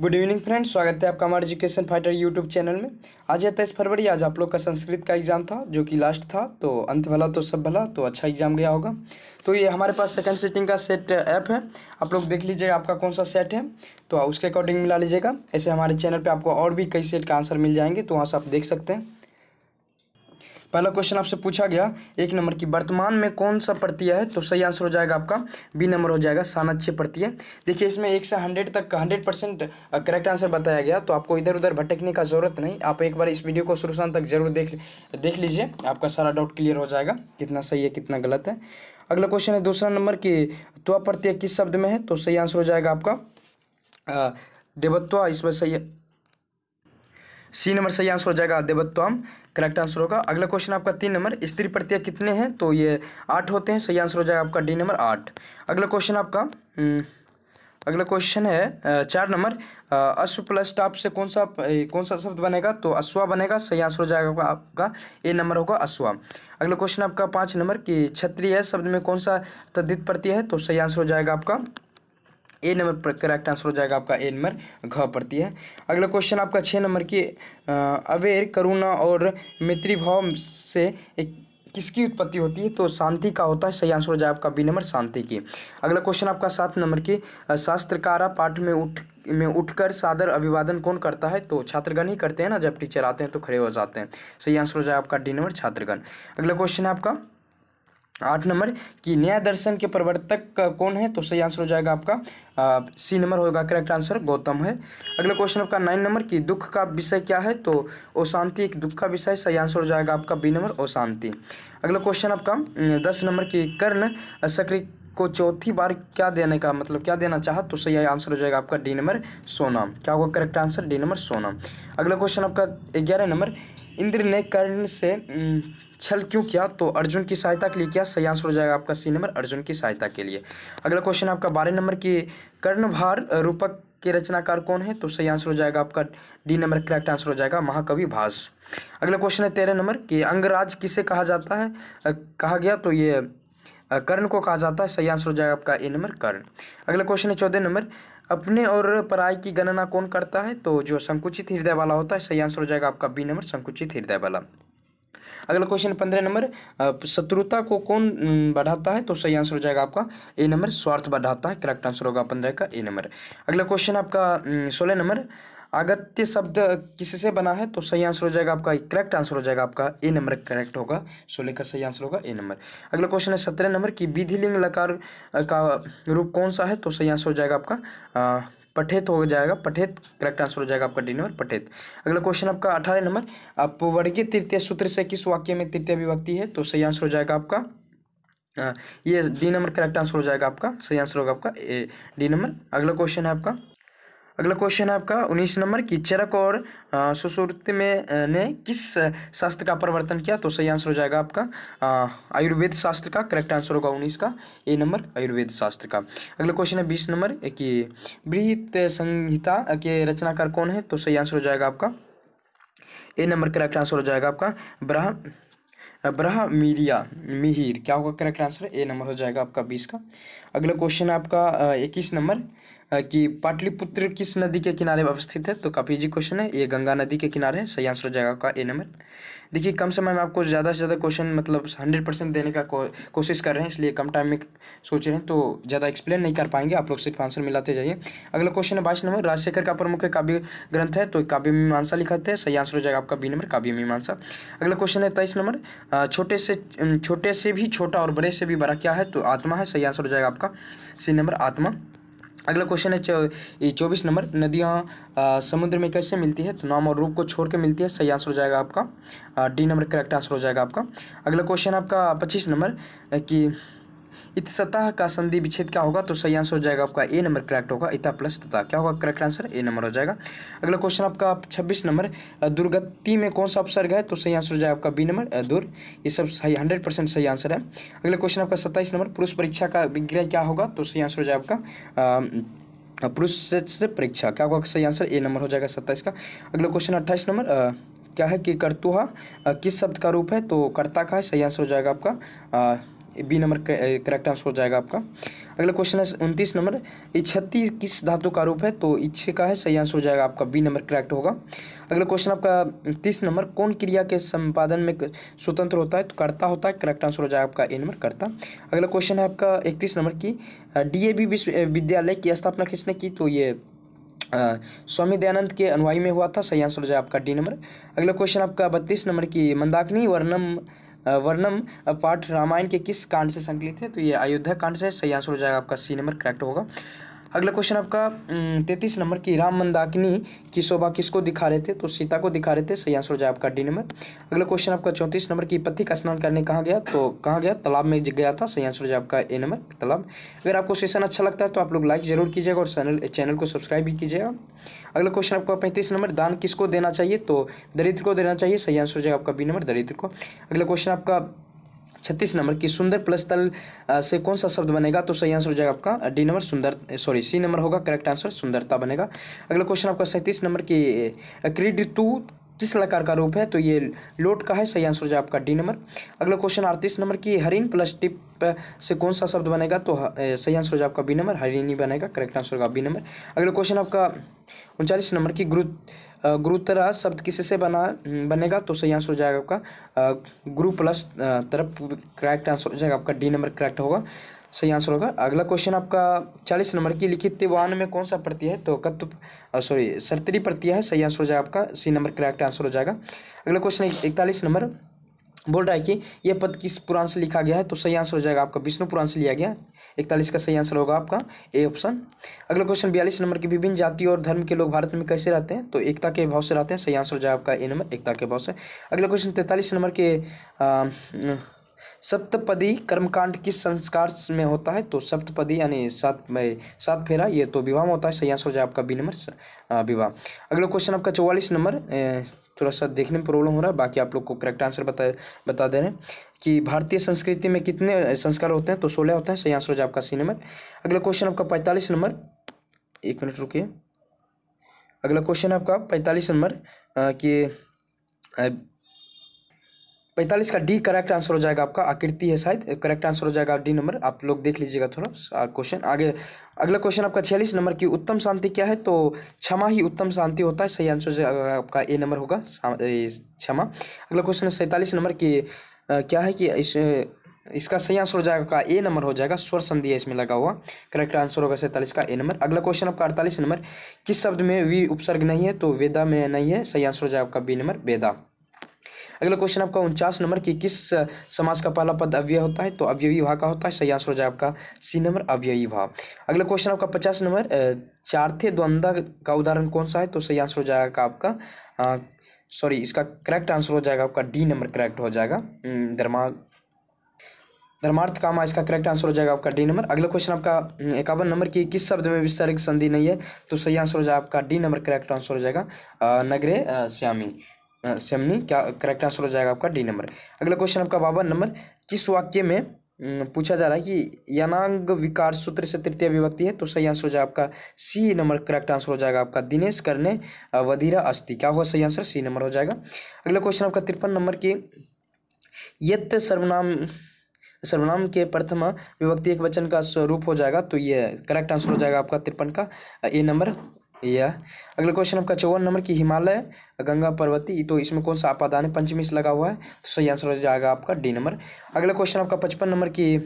good evening friends स्वागत है आपका हमारे एजुकेशन फाइटर यूट्यूब चैनल में आज है तेईस तो फरवरी आज आप लोग का संस्कृत का एग्ज़ाम था जो कि लास्ट था तो अंत भला तो सब भला तो अच्छा एग्ज़ाम गया होगा तो ये हमारे पास सेकंड सेटिंग का सेट ऐप uh, है आप लोग देख लीजिएगा आपका कौन सा सेट है तो उसके अकॉर्डिंग मिला लीजिएगा ऐसे हमारे चैनल पर आपको और भी कई सेट का आंसर मिल जाएंगे तो वहाँ से आप देख सकते हैं पहला क्वेश्चन आपसे पूछा गया एक नंबर की वर्तमान में कौन सा प्रत्यय है तो सही आंसर हो जाएगा आपका बी नंबर हो जाएगा सानाच्य प्रत्यय देखिए इसमें एक से हंड्रेड तक का हंड्रेड परसेंट करेक्ट आंसर बताया गया तो आपको इधर उधर भटकने का जरूरत नहीं आप एक बार इस वीडियो को शुरू शाम तक जरूर देख देख लीजिए आपका सारा डाउट क्लियर हो जाएगा कितना सही है कितना गलत है अगला क्वेश्चन है दूसरा नंबर की त्व प्रत्यय किस शब्द में है तो सही आंसर हो जाएगा आपका देवत्व इसमें सही सी नंबर सही आंसर हो जाएगा देवत्वाम करेक्ट आंसर होगा अगला क्वेश्चन आपका तीन नंबर स्त्री प्रत्यय कितने हैं तो ये आठ होते हैं सही आंसर हो जाएगा आपका डी नंबर आठ अगला क्वेश्चन आपका हम्म, अगला क्वेश्चन है चार नंबर अश्व प्लस टाप से कौन सा कौन सा शब्द बनेगा तो अश्वा बनेगा सही आंसर हो जाएगा आपका ए नंबर होगा अश्वा अगला क्वेश्चन आपका पाँच नंबर कि क्षत्रिय शब्द में कौन सा तद्दित प्रत्यय है तो सही आंसर हो जाएगा आपका ए नंबर पर करेक्ट आंसर हो जाएगा आपका ए नंबर घ पड़ती है अगला क्वेश्चन आपका छः नंबर की अवेर करुणा और मित्री भाव से एक किसकी उत्पत्ति होती है तो शांति का होता है सही आंसर हो जाए आपका बी नंबर शांति की अगला क्वेश्चन आपका सात नंबर की शास्त्रकारा पाठ में उठ में उठकर सादर अभिवादन कौन करता है तो छात्रगण ही करते हैं ना जब टीचर आते हैं तो खड़े हो जाते हैं सही आंसर हो जाए आपका डी नंबर छात्रगण अगला क्वेश्चन है आपका आठ नंबर कि न्याय दर्शन के प्रवर्तक कौन है तो सही आंसर हो जाएगा आपका सी नंबर होगा करेक्ट आंसर गौतम है अगला क्वेश्चन आपका नाइन नंबर कि दुख का विषय क्या है तो अशांति एक दुख का विषय सही आंसर हो जाएगा आपका बी नंबर अशांति अगला क्वेश्चन आपका दस नंबर की कर्ण सक्रिय को चौथी बार क्या देने का मतलब क्या देना चाह तो सही आंसर हो जाएगा आपका डी नंबर सोना क्या होगा करेक्ट आंसर डी नंबर सोना अगला क्वेश्चन आपका ग्यारह नंबर इंद्र ने कर्ण से छल क्यों किया तो अर्जुन की सहायता के लिए किया सही आंसर हो जाएगा आपका सी नंबर अर्जुन की सहायता के लिए अगला क्वेश्चन आपका बारह नंबर की कर्णभार रूपक के रचनाकार कौन है तो सही आंसर हो जाएगा आपका डी नंबर करेक्ट आंसर हो जाएगा महाकवि भास अगला क्वेश्चन है तेरह नंबर कि अंगराज किसे कहा जाता है कहा गया तो ये कर्ण को कहा जाता है सही आंसर हो जाएगा आपका ए नंबर कर्ण अगला क्वेश्चन है चौदह नंबर अपने और पराई की गणना कौन करता है तो जो संकुचित हृदय वाला होता है सही आंसर हो जाएगा आपका बी नंबर संकुचित हृदय वाला अगला क्वेश्चन पंद्रह नंबर शत्रुता को कौन बढ़ाता है तो सही आंसर हो जाएगा आपका ए नंबर स्वार्थ बढ़ाता है करेक्ट आंसर होगा पंद्रह का ए नंबर अगला क्वेश्चन आपका सोलह नंबर अगत्य शब्द किस से बना है तो सही आंसर हो जाएगा आपका करेक्ट आंसर हो जाएगा आपका ए नंबर करेक्ट होगा सोलह का सही आंसर होगा ए नंबर अगला क्वेश्चन है सत्रह नंबर की विधि लिंग लकार का रूप कौन सा है तो सही आंसर हो जाएगा आपका पठेत हो जाएगा पठेत करेक्ट आंसर हो जाएगा आपका डी नंबर पठेत अगला क्वेश्चन आपका अठारह नंबर आप वर्गीय तृतीय सूत्र से किस वाक्य में तृतीय विभक्ति है तो सही आंसर हो जाएगा आपका ये डी नंबर करेक्ट आंसर हो जाएगा आपका सही आंसर होगा आपका ए डी नंबर अगला क्वेश्चन है आपका अगला क्वेश्चन है आपका उन्नीस नंबर की चरक और सुश्रुति में ने किस शास्त्र का परिवर्तन किया तो सही आंसर हो जाएगा आपका आयुर्वेद शास्त्र का करेक्ट आंसर होगा उन्नीस का ए नंबर आयुर्वेद शास्त्र का अगला क्वेश्चन है बीस नंबर कि बृहित संहिता के रचनाकार कौन है तो सही आंसर हो जाएगा आपका ए नंबर करेक्ट आंसर हो जाएगा आपका ब्रह ब्रह मीरिया मिहिर क्या होगा करेक्ट आंसर ए नंबर हो जाएगा आपका बीस का अगला क्वेश्चन है आपका इक्कीस नंबर कि पाटलिपुत्र किस नदी के किनारे अवस्थित है तो काफ़ी इजी क्वेश्चन है ये गंगा नदी के किनारे है सही आंसर हो जाएगा आपका ए नंबर देखिए कम समय में आपको ज़्यादा से ज़्यादा क्वेश्चन मतलब हंड्रेड परसेंट देने का को, कोशिश कर रहे हैं इसलिए कम टाइम में सोच रहे हैं तो ज़्यादा एक्सप्लेन नहीं कर पाएंगे आप लोग सिर्फ आंसर मिलाते जाइए अगला क्वेश्चन है बाईस नंबर राजशेखर का प्रमुख काव्य ग्रंथ है तो काव्य मीमांसा लिखाते हैं सही आंसर हो जाएगा आपका बी नंबर काव्य मीमांसा अगला क्वेश्चन है तेईस नंबर छोटे से छोटे से भी छोटा और बड़े से भी बड़ा क्या है तो आत्मा है सही आंसर हो जाएगा आपका सी नंबर आत्मा अगला क्वेश्चन है चौबीस नंबर नदियाँ समुद्र में कैसे मिलती है तो नाम और रूप को छोड़ के मिलती है सही आंसर हो जाएगा आपका डी नंबर करेक्ट आंसर हो जाएगा आपका अगला क्वेश्चन आपका पच्चीस नंबर कि इत सतह का संधि विच्छेद क्या होगा तो सही आंसर हो जाएगा आपका ए नंबर करेक्ट होगा इता प्लस तथा क्या होगा करेक्ट आंसर ए नंबर हो जाएगा अगला क्वेश्चन आपका छब्बीस नंबर दुर्गति में कौन सा उपसर्ग है तो सही आंसर हो जाएगा आपका बी नंबर दुर ये सब सही हंड्रेड परसेंट सही आंसर है अगला क्वेश्चन आपका सत्ताईस नंबर पुरुष परीक्षा का विग्रह क्या होगा तो सही आंसर हो जाएगा आपका पुरुष से परीक्षा क्या होगा सही आंसर ए नंबर हो जाएगा सत्ताईस का अगला क्वेश्चन अट्ठाईस नंबर क्या है कि कर्तुहा किस शब्द का रूप है तो कर्ता का है सही आंसर हो जाएगा आपका आ, बी नंबर करेक्ट आंसर हो जाएगा आपका अगला क्वेश्चन है उनतीस नंबर इच्छती किस धातु का रूप है तो इच्छे का है सही आंसर हो जाएगा आपका बी नंबर करेक्ट होगा अगला क्वेश्चन आपका तीस नंबर कौन क्रिया के संपादन में स्वतंत्र होता है तो करता होता है करेक्ट आंसर हो जाएगा आपका ए नंबर करता अगला क्वेश्चन है आपका इकतीस नंबर की बी विश्वविद्यालय की स्थापना किसने की तो ये स्वामी दयानंद के अनुवाई में हुआ था सही आंसर हो जाएगा आपका डी नंबर अगला क्वेश्चन आपका बत्तीस नंबर की मंदाकिनी वर्णम वर्णम पाठ रामायण के किस कांड से संकलित है तो ये अयोध्या कांड से सही आंसर हो जाएगा आपका सी नंबर करेक्ट होगा अगला क्वेश्चन आपका तैतीस नंबर की राम मंदाकिनी की शोभा किसको दिखा रहे थे तो सीता को दिखा रहे थे सही आंसर हो जाएगा आपका डी नंबर अगला क्वेश्चन आपका चौंतीस नंबर की पत्थी का स्नान करने कहाँ गया तो कहाँ गया तालाब में गया था सही आंसर हो जाए आपका ए नंबर तालाब अगर आपको सेशन अच्छा लगता है तो आप लोग लाइक जरूर कीजिएगा और चैनल चैनल को सब्सक्राइब भी कीजिएगा अगला क्वेश्चन आपका पैंतीस नंबर दान किसको देना चाहिए तो दरिद्र को देना चाहिए सही आंसर हो जाएगा आपका बी नंबर दरिद्र को अगला क्वेश्चन आपका छत्तीस नंबर की सुंदर प्लस तल से कौन सा शब्द बनेगा तो सही आंसर हो जाएगा आपका डी नंबर सुंदर सॉरी सी नंबर होगा करेक्ट आंसर सुंदरता बनेगा अगला क्वेश्चन आपका सैंतीस नंबर की क्रीड टू किस लकार का रूप है तो ये लोट का है सही आंसर हो जाए आपका डी नंबर अगला क्वेश्चन अड़तीस नंबर की हरिन प्लस टिप से कौन सा शब्द बनेगा तो सही आंसर हो जाए आपका बी नंबर हरिन ही बनेगा करेक्ट आंसर होगा बी नंबर अगला क्वेश्चन आपका उनचालीस नंबर की गुरु गुरुतरा शब्द किस से बना बनेगा तो सही आंसर हो जाएगा आपका गुरु प्लस तरफ करेक्ट आंसर हो जाएगा आपका डी नंबर करेक्ट होगा सही आंसर होगा अगला क्वेश्चन आपका चालीस नंबर की लिखित वाहन में कौन सा प्रत्यय है तो कत्व सॉरी सर्तरी प्रत्यय है सही आंसर हो जाएगा आपका सी नंबर करेक्ट आंसर हो जाएगा अगला क्वेश्चन इकतालीस नंबर बोल रहा है कि यह पद किस पुराण से लिखा गया है तो सही आंसर हो जाएगा आपका विष्णु पुराण से लिया गया इकतालीस का सही आंसर होगा आपका ए ऑप्शन अगला क्वेश्चन बयालीस नंबर के विभिन्न जाति और धर्म के लोग भारत में कैसे रहते हैं तो एकता के भाव से रहते हैं सही आंसर हो जाएगा आपका ए नंबर एकता के भाव से अगला क्वेश्चन तैंतालीस नंबर के आ, न, सप्तपदी कर्मकांड किस संस्कार में होता है तो सप्तपदी यानी सात सात फेरा ये तो विवाह में होता है सही आंसर हो जाए आपका बी नंबर विवाह अगला क्वेश्चन आपका चौवालीस नंबर थोड़ा सा देखने में प्रॉब्लम हो रहा है बाकी आप लोग को करेक्ट आंसर बता बता दे रहे हैं कि भारतीय संस्कृति में कितने संस्कार होते हैं तो सोलह होते हैं सही आंसर हो जाए आपका सी नंबर अगला क्वेश्चन आपका पैंतालीस नंबर एक मिनट रुकिए अगला क्वेश्चन आपका पैंतालीस नंबर कि पैंतालीस का डी करेक्ट आंसर हो जाएगा आपका आकृति है शायद करेक्ट आंसर हो जाएगा डी नंबर आप लोग देख लीजिएगा थोड़ा क्वेश्चन आगे अगला क्वेश्चन आपका छियालीस नंबर की उत्तम शांति क्या है तो क्षमा ही उत्तम शांति होता है सही आंसर आपका ए नंबर होगा क्षमा अगला क्वेश्चन है सैंतालीस नंबर की क्या है कि इस इसका सही आंसर हो जाएगा का ए नंबर हो जाएगा स्वर संधि है इसमें लगा हुआ करेक्ट आंसर होगा सैंतालीस का ए नंबर अगला क्वेश्चन आपका अड़तालीस नंबर किस शब्द में वी उपसर्ग नहीं है तो वेदा में नहीं है सही आंसर हो जाएगा आपका बी नंबर वेदा अगला क्वेश्चन आपका उनचास नंबर की किस समाज का पहला पद अव्यय होता है तो अव्ययी भाव का होता है सही आंसर हो जाए आपका सी नंबर अव्ययी भाव अगला क्वेश्चन आपका पचास नंबर चारथे द्वंदा का उदाहरण कौन सा है तो सही आंसर हो जाएगा आपका सॉरी इसका करेक्ट आंसर हो जाएगा आपका डी नंबर करेक्ट हो जाएगा धर्मा धर्मार्थ कामा इसका करेक्ट आंसर हो जाएगा आपका डी नंबर अगला क्वेश्चन आपका इक्यावन नंबर की किस शब्द में विस्तारिक संधि नहीं है तो सही आंसर हो जाएगा आपका डी नंबर करेक्ट आंसर हो जाएगा नगरे श्यामी सेमनी क्या करेक्ट आंसर हो जाएगा आपका डी नंबर अगला क्वेश्चन आपका बाबा नंबर किस वाक्य में पूछा जा रहा है कि यनांग विकार सूत्र से तृतीय विभक्ति है तो सही आंसर हो जाएगा आपका सी नंबर करेक्ट आंसर हो जाएगा आपका दिनेश करने वधीरा अस्थि क्या होगा सही आंसर सी नंबर हो जाएगा अगला क्वेश्चन आपका तिरपन नंबर की यत सर्वनाम सर्वनाम के प्रथम विभक्ति एक वचन का स्वरूप हो जाएगा तो ये करेक्ट आंसर हो जाएगा आपका तिरपन का ए नंबर यह अगला क्वेश्चन आपका चौवन नंबर की हिमालय गंगा पर्वती तो इसमें कौन सा आपादान है पंचमी से लगा हुआ है तो सही आंसर हो जाएगा आपका डी नंबर अगला क्वेश्चन आपका पचपन नंबर की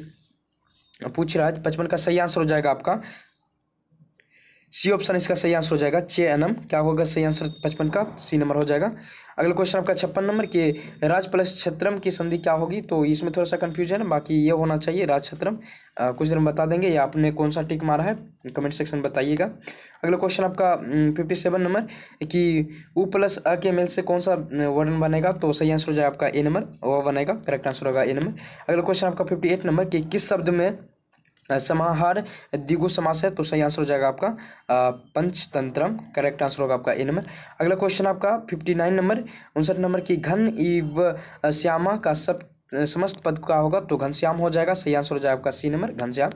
पूछ रहा है पचपन का सही आंसर हो जाएगा आपका सी ऑप्शन इसका सही आंसर हो जाएगा चे एम क्या होगा सही आंसर पचपन का सी नंबर हो जाएगा अगला क्वेश्चन आपका छप्पन नंबर के राज प्लस छत्रम की संधि क्या होगी तो इसमें थोड़ा सा कन्फ्यूजन है बाकी ये होना चाहिए राज छत्रम कुछ देर में बता देंगे या आपने कौन सा टिक मारा है कमेंट सेक्शन बताइएगा अगला क्वेश्चन आपका फिफ्टी सेवन नंबर कि ऊ प्लस अ के मेल से कौन सा वर्डन बनेगा तो सही आंसर हो जाएगा आपका ए नंबर वह बनेगा करेक्ट आंसर होगा ए नंबर अगला क्वेश्चन आपका फिफ्टी एट नंबर कि किस शब्द में समाहार दिगु समास है तो सही आंसर हो जाएगा आपका पंचतंत्रम करेक्ट आंसर होगा आपका ए नंबर अगला क्वेश्चन आपका फिफ्टी नाइन नंबर उनसठ नंबर की घन इव श्यामा का सब समस्त पद का होगा तो घनश्याम हो जाएगा सही आंसर हो जाएगा आपका सी नंबर घनश्याम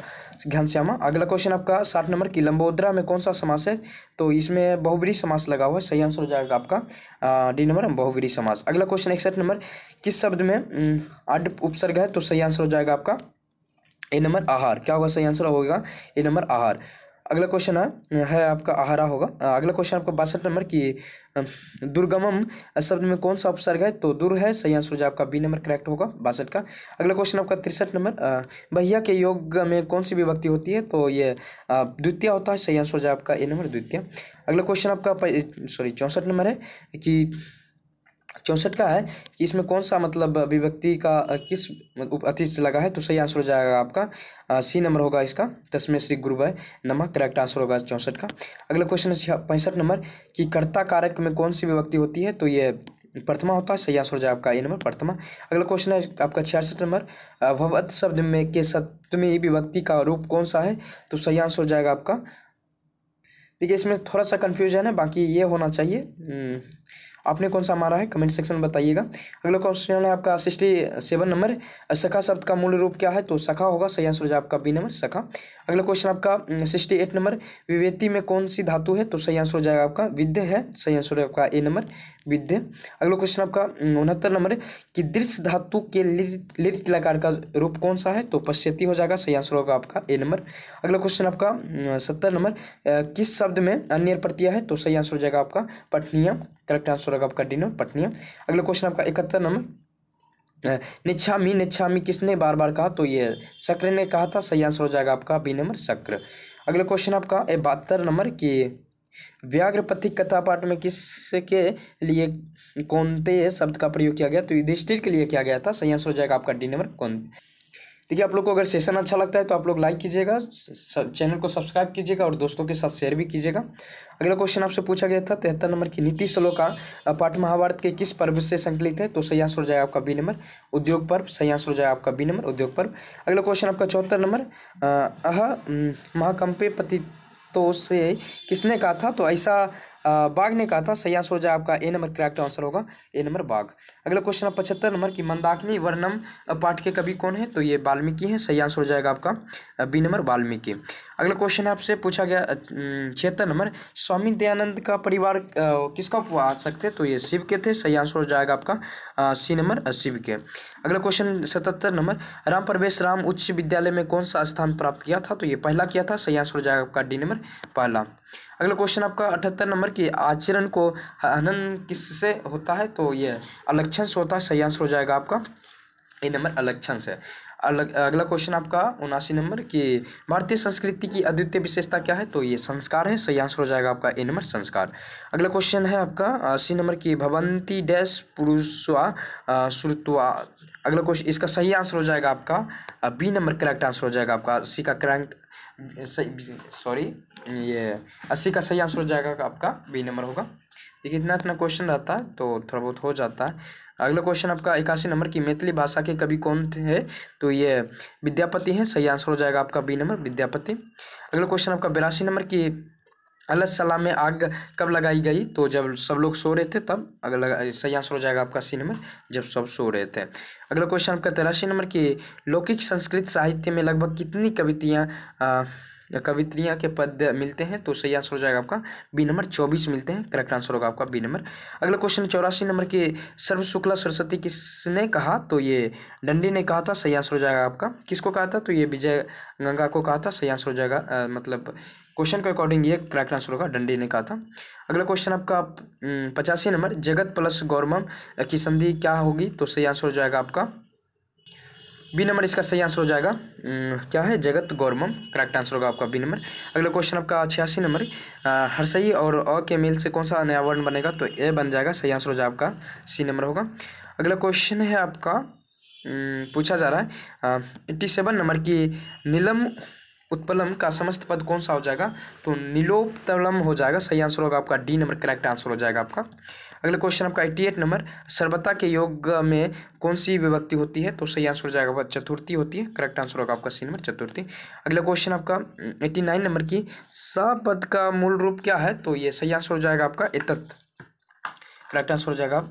घनश्यामा अगला क्वेश्चन आपका साठ नंबर की लंबोदरा में कौन सा समास है तो इसमें बहुवरी समास लगा हुआ है सही आंसर हो जाएगा आपका डी नंबर बहुवरी समास अगला क्वेश्चन इकसठ नंबर किस शब्द में अड उपसर्ग है तो सही आंसर हो जाएगा आपका ए नंबर आहार क्या होगा सही आंसर होगा ए नंबर आहार अगला क्वेश्चन है है आपका आहारा होगा अगला क्वेश्चन आपका बासठ नंबर की दुर्गमम शब्द में कौन सा उपसर्ग है तो दूर है सही आंसर जो आपका बी नंबर करेक्ट होगा बासठ का अगला क्वेश्चन आपका तिरसठ नंबर भैया के योग में कौन सी विभक्ति होती है तो ये द्वितीय होता है सही आंसर जो आपका ए नंबर द्वितीय अगला क्वेश्चन आपका सॉरी चौंसठ नंबर है कि चौंसठ का है कि इसमें कौन सा मतलब अभिव्यक्ति का किस अति लगा है तो सही आंसर हो जाएगा आपका सी नंबर होगा इसका दसवें श्री गुरु नमक करेक्ट आंसर होगा चौंसठ का अगला क्वेश्चन है पैंसठ नंबर कि कर्ता कारक में कौन सी विभक्ति होती है तो ये प्रथमा होता है सही आंसर हो जाएगा आपका ए नंबर प्रथमा अगला क्वेश्चन है आपका छियासठ नंबर भगवत शब्द में के सप्तमी विभक्ति का रूप कौन सा है तो सही आंसर हो जाएगा आपका देखिए इसमें थोड़ा सा कन्फ्यूजन है बाकी ये होना चाहिए हम्म, आपने कौन सा मारा है कमेंट सेक्शन में बताइएगा अगला क्वेश्चन है आपका सिक्सटी सेवन नंबर सखा शब्द का मूल रूप क्या है तो सखा होगा सही आंसर हो जाए आपका बी नंबर सखा अगला क्वेश्चन आपका हम्म, सिक्सटी एट नंबर विवेती में कौन सी धातु है तो सही आंसर हो जाएगा आपका विद्य है सही आंसर है आपका ए नंबर विद्य अगला क्वेश्चन आपका हम्म, उनहत्तर नंबर कि दृश्य धातु के लिट लकार का रूप कौन सा है तो पश्चेती हो जाएगा सही आंसर होगा आपका ए नंबर अगला क्वेश्चन आपका हम्म, सत्तर नंबर किस शब्द में अन्य प्रत्यय है तो सही आंसर हो जाएगा आपका पठनीय करेक्ट आंसर होगा आपका डी नंबर पटनिया अगला क्वेश्चन आपका इकहत्तर नंबर निच्छामी निच्छामी किसने बार बार कहा तो ये शक्र ने कहा था सही आंसर हो जाएगा आपका बी नंबर शक्र अगला क्वेश्चन आपका बहत्तर नंबर व्याघ्र पथिक कथा पाठ में किसके लिए कौनते शब्द का प्रयोग किया गया तो युधिष्ठिर के लिए किया गया था सही आंसर हो जाएगा आपका डी नंबर कौन देखिए आप लोग को अगर सेशन अच्छा लगता है तो आप लोग लाइक कीजिएगा चैनल को सब्सक्राइब कीजिएगा और दोस्तों के साथ शेयर भी कीजिएगा अगला क्वेश्चन आपसे पूछा गया था तिहत्तर नंबर की नीति श्लोका पाठ महाभारत के किस पर्व से संकलित है तो सही हो जाएगा आपका बी नंबर उद्योग पर्व सयास सुर हो जाएगा आपका बी नंबर उद्योग पर्व अगला क्वेश्चन आपका चौहत्तर नंबर अह महाकंपे पति तो से किसने कहा था तो ऐसा बाघ ने कहा था सही आंसर हो जाए आपका ए नंबर करेक्ट आंसर होगा ए नंबर बाघ अगला क्वेश्चन है पचहत्तर नंबर की मंदाकिनी वर्णम पाठ के कवि कौन है तो ये वाल्मीकि है सही आंसर हो जाएगा आपका बी नंबर वाल्मीकि अगला क्वेश्चन आपसे पूछा गया छिहत्तर नंबर स्वामी दयानंद का परिवार किसका आ सकते तो ये शिव के थे सही आंसर हो जाएगा आपका सी नंबर शिव के अगला क्वेश्चन सतहत्तर नंबर राम प्रवेश राम उच्च विद्यालय में कौन सा स्थान प्राप्त किया था तो ये पहला किया था सही आंसर हो जाएगा आपका डी नंबर पहला अगला क्वेश्चन आपका अठहत्तर नंबर की आचरण को हनन किससे होता है तो ये अलक्षण से होता है सही आंसर हो जाएगा आपका ये नंबर अलक्षण से अलग अगला क्वेश्चन आपका उनासी नंबर कि भारतीय संस्कृति की अद्वितीय विशेषता क्या है तो ये संस्कार है सही आंसर हो जाएगा आपका ए नंबर संस्कार अगला क्वेश्चन है आपका अस्सी नंबर की भवंती डैश पुरुषवा श्रुतवा अगला क्वेश्चन इसका सही आंसर हो जाएगा आपका बी नंबर करेक्ट आंसर हो जाएगा आपका सी का करेक्ट सही सॉरी ये अस्सी का सही आंसर हो जाएगा आपका बी नंबर होगा देखिए इतना इतना क्वेश्चन रहता है तो थोड़ा बहुत हो जाता है अगला क्वेश्चन आपका इक्यासी नंबर की मैथिली भाषा के कवि कौन थे तो ये विद्यापति हैं सही आंसर हो जाएगा आपका बी नंबर विद्यापति अगला क्वेश्चन आपका बिरासी नंबर की अलसलाम में आग कब लगाई गई तो जब सब लोग सो रहे थे तब अगला सही आंसर हो जाएगा आपका सी नंबर जब सब सो रहे थे अगला क्वेश्चन आपका तेरासी नंबर की लौकिक संस्कृत साहित्य में लगभग कितनी कवितियाँ या कवित्रियाँ के पद मिलते हैं तो सही आंसर हो जाएगा आपका बी नंबर चौबीस मिलते हैं करेक्ट आंसर होगा आपका बी नंबर अगला क्वेश्चन चौरासी नंबर के सर्व शुक्ला सरस्वती किसने कहा तो ये डंडी ने कहा था सही आंसर हो जाएगा आपका किसको कहा था तो ये विजय गंगा को कहा था सही आंसर हो जाएगा आ, मतलब क्वेश्चन के अकॉर्डिंग ये करेक्ट आंसर होगा डंडी ने कहा था अगला क्वेश्चन आपका पचासी नंबर जगत प्लस गौरम की संधि क्या होगी तो सही आंसर हो जाएगा आपका बी नंबर इसका सही आंसर हो जाएगा क्या है जगत गौरम करेक्ट आंसर होगा आपका बी नंबर अगला क्वेश्चन आपका छियासी नंबर हरसई और अ के मेल से कौन सा नया वर्ण बनेगा तो ए बन जाएगा सही आंसर हो जाएगा आपका सी नंबर होगा अगला क्वेश्चन है आपका पूछा जा रहा है एट्टी सेवन नंबर की नीलम उत्पलम का समस्त पद कौन सा हो जाएगा तो नीलोपतलम हो जाएगा सही आंसर होगा आपका डी नंबर करेक्ट आंसर हो जाएगा आपका अगला क्वेश्चन आपका एट्टी एट नंबर सर्वता के योग में कौन सी विभक्ति होती है तो सही आंसर हो जाएगा आपका चतुर्थी होती है करेक्ट आंसर होगा आपका सी नंबर चतुर्थी अगला क्वेश्चन आपका एट्टी नाइन नंबर की स पद का मूल रूप क्या है तो ये सही आंसर हो जाएगा आपका एतत करेक्ट आंसर हो जाएगा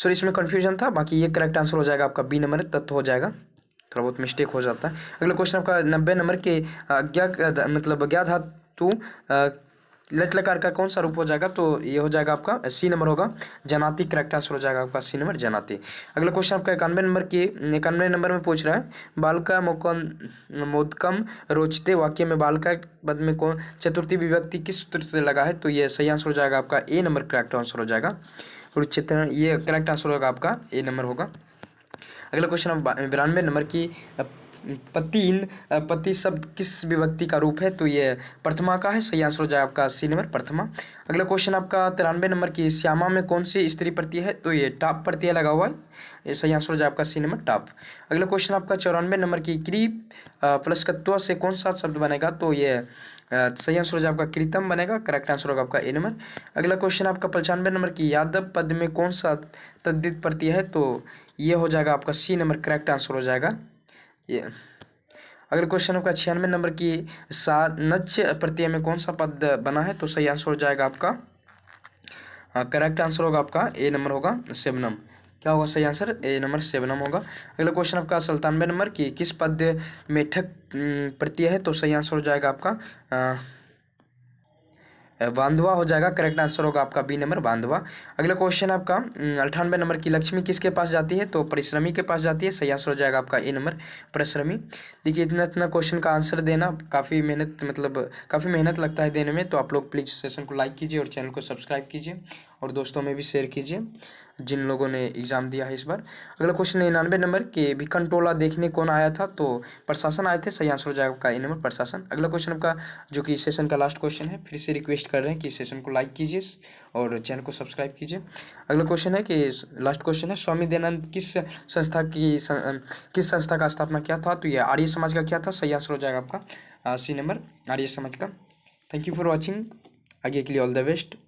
सॉरी इसमें कन्फ्यूजन था बाकी ये करेक्ट आंसर हो जाएगा आपका बी नंबर तत्व हो जाएगा थोड़ा बहुत मिस्टेक हो जाता है अगला क्वेश्चन आपका नब्बे नंबर के अज्ञा मतलब अज्ञा धातु लट लकार का कौन सा रूप हो जाएगा तो ये हो जाएगा आपका सी नंबर होगा जनाती करेक्ट आंसर हो जाएगा आपका सी नंबर जनाती अगला क्वेश्चन आपका इक्यानवे नंबर के इक्यानवे नंबर में पूछ रहा है बालका मोकम मोदकम रोचते वाक्य में बालका पद में कौन चतुर्थी विभक्ति किस सूत्र से लगा है तो ये सही आंसर हो जाएगा आपका ए नंबर करेक्ट आंसर हो जाएगा और चित्र ये करेक्ट आंसर होगा आपका ए नंबर होगा अगला क्वेश्चन बिरानवे नंबर की पति पति सब किस विभक्ति का रूप है तो ये प्रथमा का है सही आंसर हो जाए आपका सी नंबर प्रथमा अगला क्वेश्चन आपका तिरानवे नंबर की श्यामा में कौन सी स्त्री प्रति है तो ये टाप प्रत्यय लगा हुआ है ये सही आंसर हो जाए आपका सी नंबर टाप अगला क्वेश्चन आपका चौरानवे नंबर की क्री प्लस कत्व से कौन सा शब्द बनेगा तो ये सही आंसर हो जाए आपका कृतम बनेगा करेक्ट आंसर होगा आपका ए नंबर अगला क्वेश्चन आपका पचानवे नंबर की यादव पद में कौन सा तद्दित प्रत्यय है तो ये हो जाएगा आपका सी नंबर करेक्ट आंसर हो जाएगा ये अगला क्वेश्चन आपका छियानवे नंबर की सा नच प्रत्यय में कौन सा पद बना है तो सही आंसर हो जाएगा आपका करेक्ट आंसर होगा आपका ए नंबर होगा सेवनम क्या होगा सही आंसर ए नंबर सेवनम होगा अगला क्वेश्चन आपका सल्तानवे नंबर की किस पद में ठक प्रत्यय है तो सही आंसर हो जाएगा आपका बांधवा हो जाएगा करेक्ट आंसर होगा आपका बी नंबर बांधवा अगला क्वेश्चन आपका अठानवे नंबर की लक्ष्मी किसके पास जाती है तो परिश्रमी के पास जाती है सही आंसर हो जाएगा आपका ए नंबर परिश्रमी देखिए इतना इतना क्वेश्चन का आंसर देना काफ़ी मेहनत मतलब काफ़ी मेहनत लगता है देने में तो आप लोग प्लीज़ सेशन को लाइक कीजिए और चैनल को सब्सक्राइब कीजिए और दोस्तों में भी शेयर कीजिए जिन लोगों ने एग्ज़ाम दिया है इस बार अगला क्वेश्चन है निन्यानवे नंबर के कंट्रोला देखने कौन आया था तो प्रशासन आए थे सही आंसर हो जाएगा आपका ए नंबर प्रशासन अगला क्वेश्चन आपका जो कि सेशन का लास्ट क्वेश्चन है फिर से रिक्वेस्ट कर रहे हैं कि सेशन को लाइक कीजिए और चैनल को सब्सक्राइब कीजिए अगला क्वेश्चन है कि लास्ट क्वेश्चन है स्वामी दयानंद किस संस्था की किस संस्था का स्थापना किया था तो यह आर्य समाज का क्या था सही आंसर हो जाएगा आपका सी नंबर आर्य समाज का थैंक यू फॉर वॉचिंग आगे के लिए ऑल द बेस्ट